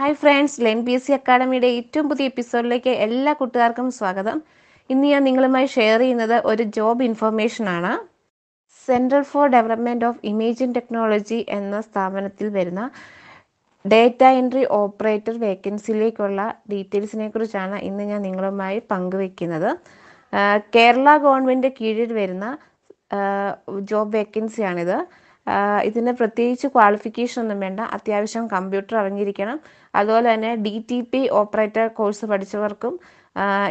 hi friends Len P S C അക്കാഡമിയുടെ ഏറ്റവും പുതിയ എപ്പിസോഡിലേക്ക് എല്ലാ കൂട്ടുകാർക്കും സ്വാഗതം ഇന്ന് ഞാൻ നിങ്ങളുമായി ഷെയർ ചെയ്യുന്നത് ഒരു ജോബ് ഇൻഫർമേഷൻ ആണ് central for development of imaging technology എന്ന സ്ഥാപനത്തിൽ വരുന്ന ഡേറ്റ എൻട്രി ഓപ്പറേറ്റർ വേക്കൻസിയിലേക്കുള്ള ഡീറ്റെയിൽസിനെ കുറിച്ചാണ് ഇന്ന് ഞാൻ നിങ്ങളുമായി പങ്കുവെക്കുന്നത് കേരള ഗവൺമെൻറ് കീഴിൽ വരുന്ന ജോബ് വേക്കൻസിയാണിത് ഇതിന് പ്രത്യേകിച്ച് ക്വാളിഫിക്കേഷൻ ഒന്നും വേണ്ട അത്യാവശ്യം കമ്പ്യൂട്ടർ അറിഞ്ഞിരിക്കണം അതുപോലെ തന്നെ D T P operator course പഠിച്ചവർക്കും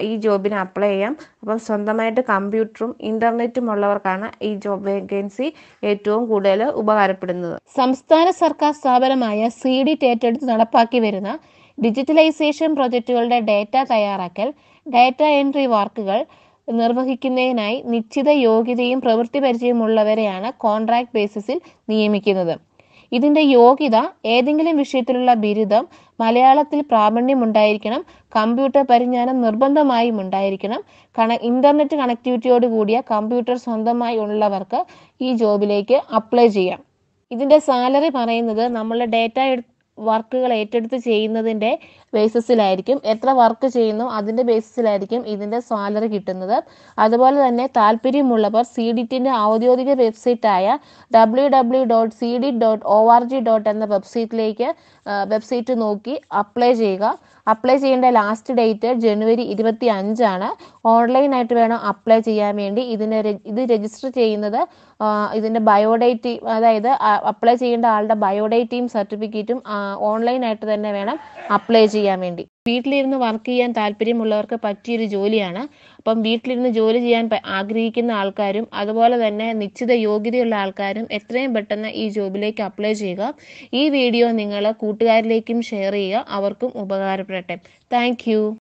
ഈ ജോബിന് അപ്ലൈ ചെയ്യാം അപ്പം സ്വന്തമായിട്ട് കമ്പ്യൂട്ടറും ഇന്റർനെറ്റും ഉള്ളവർക്കാണ് ഈ ജോബ് വേക്കൻസി ഏറ്റവും കൂടുതൽ ഉപകാരപ്പെടുന്നത് സംസ്ഥാന സർക്കാർ സ്ഥാപനമായ സി ഡി ഏറ്റെടുത്ത് നടപ്പാക്കി വരുന്ന ഡിജിറ്റലൈസേഷൻ പ്രൊജക്റ്റുകളുടെ ഡേറ്റ തയ്യാറാക്കൽ ഡേറ്റ എൻട്രി വർക്കുകൾ നിർവഹിക്കുന്നതിനായി നിശ്ചിത യോഗ്യതയും പ്രവൃത്തി പരിചയമുള്ളവരെയാണ് കോൺട്രാക്ട് ബേസിസിൽ നിയമിക്കുന്നത് ഇതിന്റെ യോഗ്യത ഏതെങ്കിലും വിഷയത്തിലുള്ള ബിരുദം മലയാളത്തിൽ ഉണ്ടായിരിക്കണം കമ്പ്യൂട്ടർ പരിജ്ഞാനം നിർബന്ധമായും ഉണ്ടായിരിക്കണം കണ ഇന്റർനെറ്റ് കണക്ടിവിറ്റിയോട് കൂടിയ കമ്പ്യൂട്ടർ സ്വന്തമായി ഉള്ളവർക്ക് ഈ ജോബിലേക്ക് അപ്ലൈ ചെയ്യാം ഇതിന്റെ സാലറി പറയുന്നത് നമ്മൾ ഡേറ്റ വർക്കുകൾ ഏറ്റെടുത്ത് ചെയ്യുന്നതിൻ്റെ ബേസിസിലായിരിക്കും എത്ര വർക്ക് ചെയ്യുന്നു അതിൻ്റെ ബേസിസിലായിരിക്കും ഇതിൻ്റെ സാലറി കിട്ടുന്നത് അതുപോലെ തന്നെ താല്പര്യമുള്ളവർ സി ഡിറ്റിൻ്റെ ഔദ്യോഗിക വെബ്സൈറ്റായ W W dot C D dot O R G dot എന്ന വെബ്സൈറ്റിലേക്ക് വെബ്സൈറ്റ് നോക്കി അപ്ലൈ ചെയ്യുക അപ്ലൈ ചെയ്യേണ്ട ലാസ്റ്റ് ഡേറ്റ് ജനുവരി ഇരുപത്തി അഞ്ചാണ് ഓൺലൈനായിട്ട് വേണം അപ്ലൈ ചെയ്യാൻ വേണ്ടി ഇതിനെ ഇത് രജിസ്റ്റർ ചെയ്യുന്നത് ഇതിന്റെ ബയോഡേറ്റ് അതായത് അപ്ലൈ ചെയ്യേണ്ട ആളുടെ ബയോഡേറ്റയും സർട്ടിഫിക്കറ്റും ഓൺലൈനായിട്ട് തന്നെ വേണം അപ്ലൈ ചെയ്യാൻ വേണ്ടി വീട്ടിലിരുന്ന് വർക്ക് ചെയ്യാൻ താല്പര്യമുള്ളവർക്ക് പറ്റിയൊരു ജോലിയാണ് അപ്പം വീട്ടിലിരുന്ന് ജോലി ചെയ്യാൻ ആഗ്രഹിക്കുന്ന ആൾക്കാരും അതുപോലെ തന്നെ നിശ്ചിത യോഗ്യതയുള്ള ആൾക്കാരും എത്രയും പെട്ടെന്ന് ഈ ജോബിലേക്ക് അപ്ലൈ ചെയ്യുക ഈ വീഡിയോ നിങ്ങൾ കൂട്ടുകാരിലേക്കും ഷെയർ ചെയ്യുക അവർക്കും ഉപകാരപ്പെടട്ടെ താങ്ക്